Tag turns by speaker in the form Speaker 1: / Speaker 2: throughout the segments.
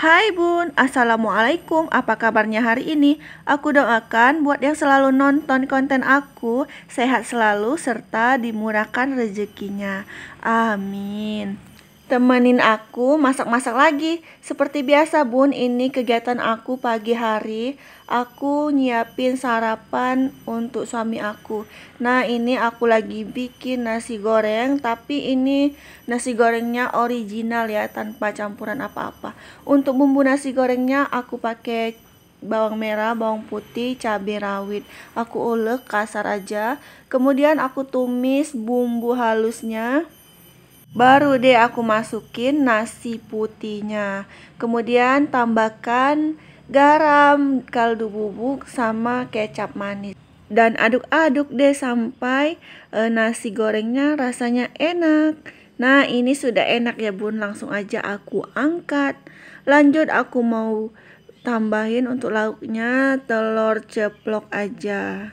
Speaker 1: Hai Bun, Assalamualaikum, apa kabarnya hari ini? Aku doakan buat yang selalu nonton konten aku, sehat selalu serta dimurahkan rezekinya. Amin. Temenin aku masak-masak lagi. Seperti biasa bun, ini kegiatan aku pagi hari. Aku nyiapin sarapan untuk suami aku. Nah ini aku lagi bikin nasi goreng. Tapi ini nasi gorengnya original ya, tanpa campuran apa-apa. Untuk bumbu nasi gorengnya aku pakai bawang merah, bawang putih, cabai rawit. Aku ulek kasar aja. Kemudian aku tumis bumbu halusnya Baru deh aku masukin nasi putihnya. Kemudian tambahkan garam, kaldu bubuk sama kecap manis. Dan aduk-aduk deh sampai e, nasi gorengnya rasanya enak. Nah, ini sudah enak ya, Bun. Langsung aja aku angkat. Lanjut aku mau tambahin untuk lauknya telur ceplok aja.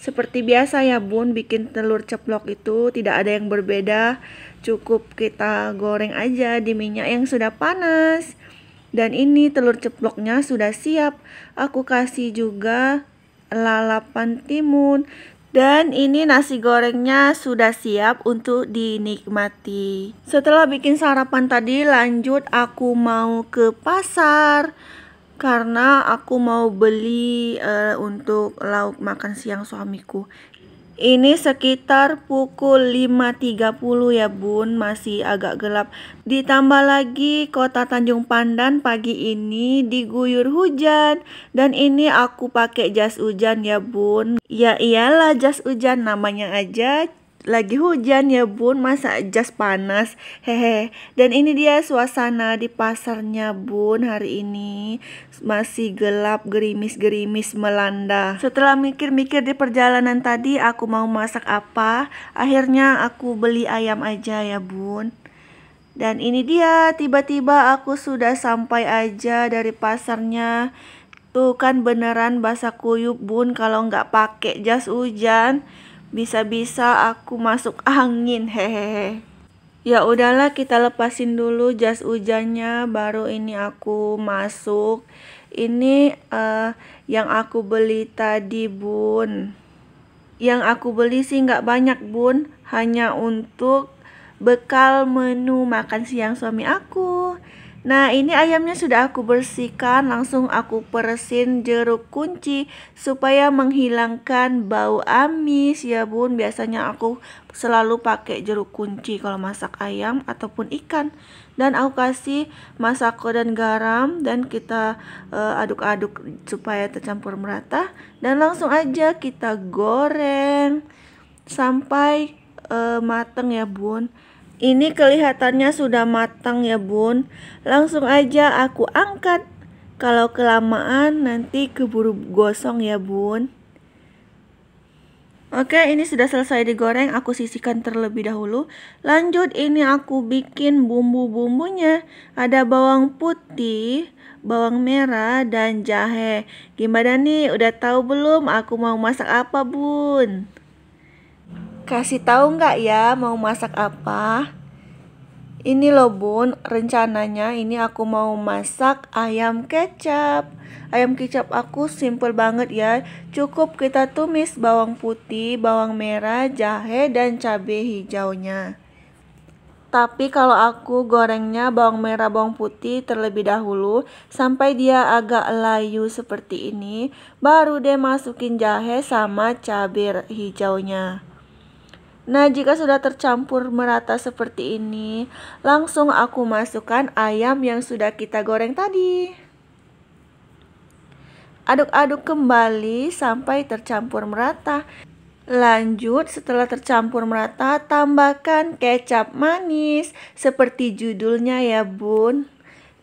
Speaker 1: Seperti biasa ya bun, bikin telur ceplok itu tidak ada yang berbeda. Cukup kita goreng aja di minyak yang sudah panas. Dan ini telur ceploknya sudah siap. Aku kasih juga lalapan timun. Dan ini nasi gorengnya sudah siap untuk dinikmati. Setelah bikin sarapan tadi, lanjut aku mau ke pasar karena aku mau beli uh, untuk lauk makan siang suamiku. Ini sekitar pukul 5.30 ya bun, masih agak gelap. Ditambah lagi kota Tanjung Pandan pagi ini diguyur hujan. Dan ini aku pakai jas hujan ya bun. Ya iyalah jas hujan namanya aja lagi hujan ya bun masa jas panas hehe dan ini dia suasana di pasarnya bun hari ini masih gelap gerimis gerimis melanda setelah mikir-mikir di perjalanan tadi aku mau masak apa akhirnya aku beli ayam aja ya bun dan ini dia tiba-tiba aku sudah sampai aja dari pasarnya tuh kan beneran basah kuyup bun kalau nggak pakai jas hujan bisa-bisa aku masuk angin, hehehe. Ya udahlah kita lepasin dulu jas hujannya baru ini aku masuk. Ini uh, yang aku beli tadi bun. Yang aku beli sih nggak banyak bun, hanya untuk bekal menu makan siang suami aku. Nah ini ayamnya sudah aku bersihkan langsung aku peresin jeruk kunci supaya menghilangkan bau amis ya bun Biasanya aku selalu pakai jeruk kunci kalau masak ayam ataupun ikan Dan aku kasih masako dan garam dan kita eh, aduk-aduk uh, supaya tercampur merata Dan langsung aja kita goreng sampai uh, mateng ya bun ini kelihatannya sudah matang ya bun Langsung aja aku angkat Kalau kelamaan nanti keburu gosong ya bun Oke ini sudah selesai digoreng Aku sisihkan terlebih dahulu Lanjut ini aku bikin bumbu-bumbunya Ada bawang putih Bawang merah dan jahe Gimana nih udah tahu belum aku mau masak apa bun Kasih tahu nggak ya mau masak apa? Ini loh bun, rencananya ini aku mau masak ayam kecap Ayam kecap aku simple banget ya Cukup kita tumis bawang putih, bawang merah, jahe, dan cabai hijaunya tapi kalau aku gorengnya bawang merah bawang putih terlebih dahulu sampai dia agak layu seperti ini, baru deh masukin jahe sama cabai hijaunya. Nah, jika sudah tercampur merata seperti ini, langsung aku masukkan ayam yang sudah kita goreng tadi. Aduk-aduk kembali sampai tercampur merata. Lanjut, setelah tercampur merata, tambahkan kecap manis seperti judulnya ya, Bun.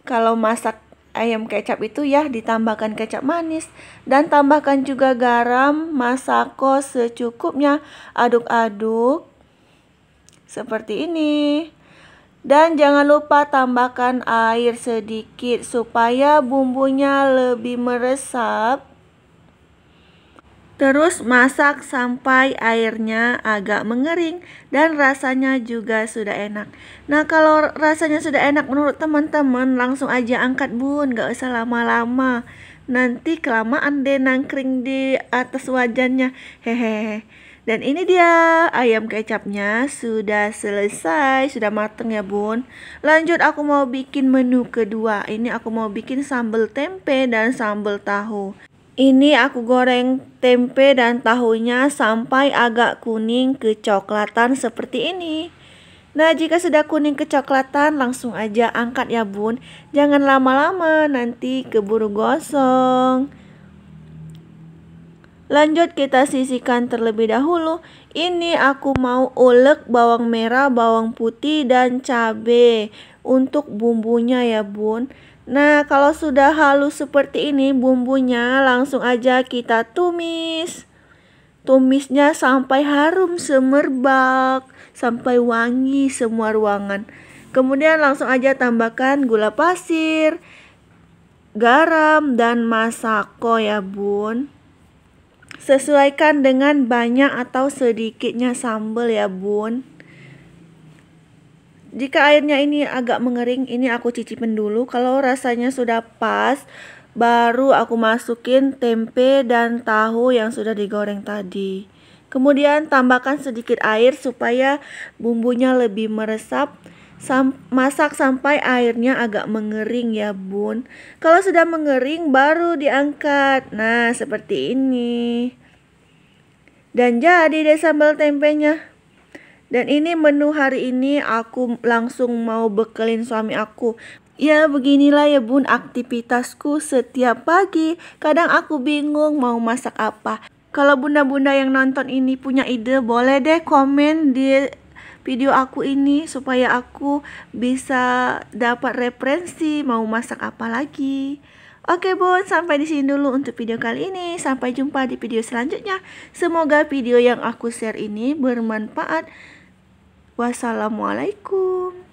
Speaker 1: Kalau masak ayam kecap itu ya ditambahkan kecap manis dan tambahkan juga garam, masako secukupnya, aduk-aduk seperti ini. Dan jangan lupa tambahkan air sedikit supaya bumbunya lebih meresap. Terus masak sampai airnya agak mengering dan rasanya juga sudah enak. Nah kalau rasanya sudah enak menurut teman-teman langsung aja angkat bun, gak usah lama-lama. Nanti kelamaan deh nangkring di atas wajannya. Hehehe. Dan ini dia ayam kecapnya sudah selesai, sudah mateng ya bun. Lanjut aku mau bikin menu kedua. Ini aku mau bikin sambal tempe dan sambal tahu. Ini aku goreng tempe dan tahunya sampai agak kuning kecoklatan seperti ini. Nah, jika sudah kuning kecoklatan, langsung aja angkat ya, Bun. Jangan lama-lama, nanti keburu gosong. Lanjut kita sisihkan terlebih dahulu. Ini aku mau ulek bawang merah, bawang putih, dan cabai untuk bumbunya ya, Bun. Nah, kalau sudah halus seperti ini bumbunya, langsung aja kita tumis. Tumisnya sampai harum semerbak, sampai wangi semua ruangan. Kemudian langsung aja tambahkan gula pasir, garam, dan masako ya bun. Sesuaikan dengan banyak atau sedikitnya sambal ya bun. Jika airnya ini agak mengering, ini aku cicipin dulu. Kalau rasanya sudah pas, baru aku masukin tempe dan tahu yang sudah digoreng tadi. Kemudian tambahkan sedikit air supaya bumbunya lebih meresap. Sam masak sampai airnya agak mengering ya bun Kalau sudah mengering baru diangkat Nah seperti ini Dan jadi deh sambal tempenya dan ini menu hari ini aku langsung mau bekelin suami aku. Ya beginilah ya bun aktivitasku setiap pagi. Kadang aku bingung mau masak apa. Kalau bunda-bunda yang nonton ini punya ide boleh deh komen di video aku ini supaya aku bisa dapat referensi mau masak apa lagi. Oke bun, sampai di sini dulu untuk video kali ini. Sampai jumpa di video selanjutnya. Semoga video yang aku share ini bermanfaat. Wassalamualaikum.